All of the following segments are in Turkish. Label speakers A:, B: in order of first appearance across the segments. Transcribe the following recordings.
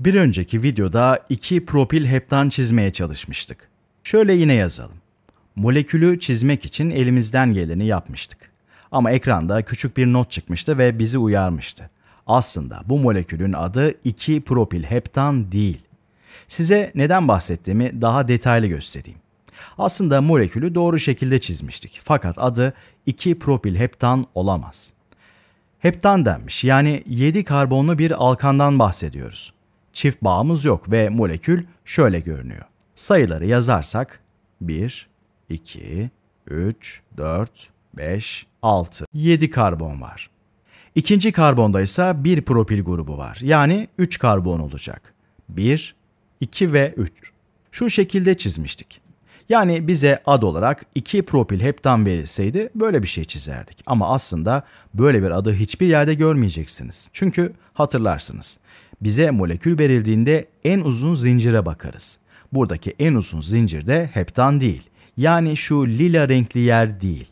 A: Bir önceki videoda iki propil heptan çizmeye çalışmıştık. Şöyle yine yazalım. Molekülü çizmek için elimizden geleni yapmıştık. Ama ekranda küçük bir not çıkmıştı ve bizi uyarmıştı. Aslında bu molekülün adı 2 propil heptan değil. Size neden bahsettiğimi daha detaylı göstereyim. Aslında molekülü doğru şekilde çizmiştik. Fakat adı 2 propil heptan olamaz. Heptan denmiş yani 7 karbonlu bir alkandan bahsediyoruz çift bağımız yok ve molekül şöyle görünüyor. Sayıları yazarsak 1, 2, 3, 4, 5, 6, 7 karbon var. İkinci karbonda ise bir propil grubu var. Yani 3 karbon olacak. 1, 2 ve 3. Şu şekilde çizmiştik. Yani bize ad olarak 2 propil heptan verilseydi böyle bir şey çizerdik. Ama aslında böyle bir adı hiçbir yerde görmeyeceksiniz. Çünkü hatırlarsınız. Bize molekül verildiğinde en uzun zincire bakarız. Buradaki en uzun zincir de heptan değil. Yani şu lila renkli yer değil.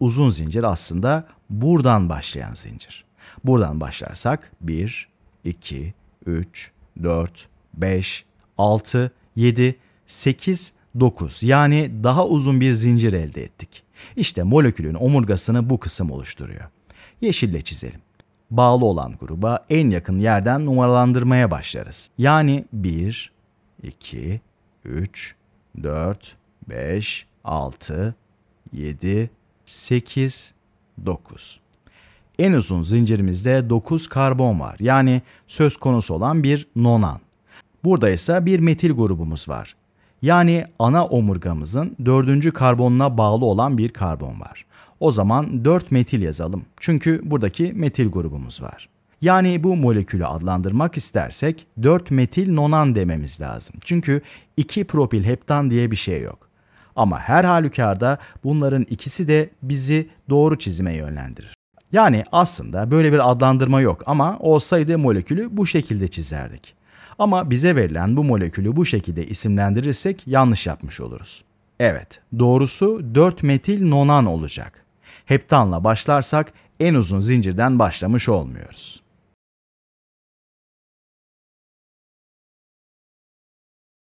A: Uzun zincir aslında buradan başlayan zincir. Buradan başlarsak 1, 2, 3, 4, 5, 6, 7, 8, 9 yani daha uzun bir zincir elde ettik. İşte molekülün omurgasını bu kısım oluşturuyor. Yeşille çizelim bağlı olan gruba en yakın yerden numaralandırmaya başlarız. Yani 1, 2, 3, 4, 5, 6, 7, 8, 9. En uzun zincirimizde 9 karbon var. Yani söz konusu olan bir nonan. Burada ise bir metil grubumuz var. Yani ana omurgamızın dördüncü karbonuna bağlı olan bir karbon var. O zaman 4 metil yazalım. Çünkü buradaki metil grubumuz var. Yani bu molekülü adlandırmak istersek 4 metil nonan dememiz lazım. Çünkü 2 propil heptan diye bir şey yok. Ama her halükarda bunların ikisi de bizi doğru çizime yönlendirir. Yani aslında böyle bir adlandırma yok ama olsaydı molekülü bu şekilde çizerdik. Ama bize verilen bu molekülü bu şekilde isimlendirirsek yanlış yapmış oluruz. Evet, doğrusu 4 metil nonan olacak heptanla başlarsak en uzun zincirden başlamış olmuyoruz.